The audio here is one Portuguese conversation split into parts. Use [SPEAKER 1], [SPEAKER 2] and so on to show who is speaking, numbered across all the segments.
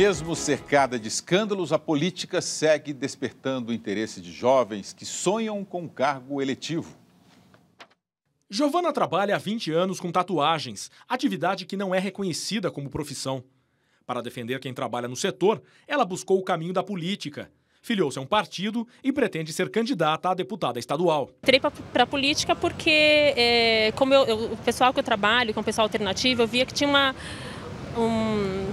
[SPEAKER 1] Mesmo cercada de escândalos, a política segue despertando o interesse de jovens que sonham com cargo eletivo. Giovana trabalha há 20 anos com tatuagens, atividade que não é reconhecida como profissão. Para defender quem trabalha no setor, ela buscou o caminho da política. Filiou-se a um partido e pretende ser candidata a deputada estadual.
[SPEAKER 2] Entrei para a política porque, é, como eu, eu, o pessoal que eu trabalho, com é o pessoal alternativo, eu via que tinha uma, um,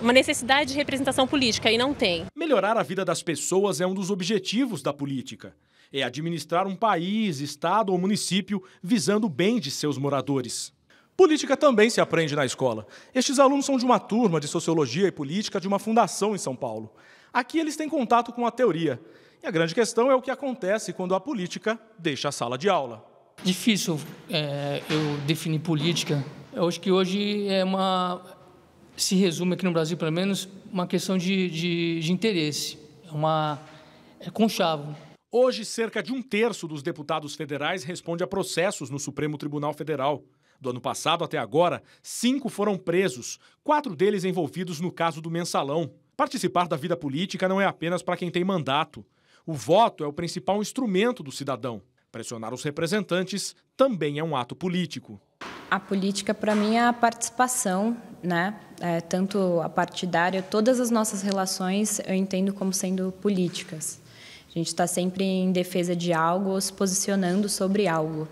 [SPEAKER 2] uma necessidade de representação política e não tem.
[SPEAKER 1] Melhorar a vida das pessoas é um dos objetivos da política. É administrar um país, estado ou município visando o bem de seus moradores. Política também se aprende na escola. Estes alunos são de uma turma de sociologia e política de uma fundação em São Paulo. Aqui eles têm contato com a teoria. E a grande questão é o que acontece quando a política deixa a sala de aula. Difícil
[SPEAKER 3] é, eu definir política. Eu acho que hoje é uma se resume aqui no Brasil, pelo menos, uma questão de, de, de interesse, é uma é conchavo.
[SPEAKER 1] Hoje, cerca de um terço dos deputados federais responde a processos no Supremo Tribunal Federal. Do ano passado até agora, cinco foram presos, quatro deles envolvidos no caso do mensalão. Participar da vida política não é apenas para quem tem mandato. O voto é o principal instrumento do cidadão. Pressionar os representantes também é um ato político.
[SPEAKER 4] A política, para mim, é a participação né? É, tanto a partidária, todas as nossas relações eu entendo como sendo políticas. A gente está sempre em defesa de algo ou se posicionando sobre algo.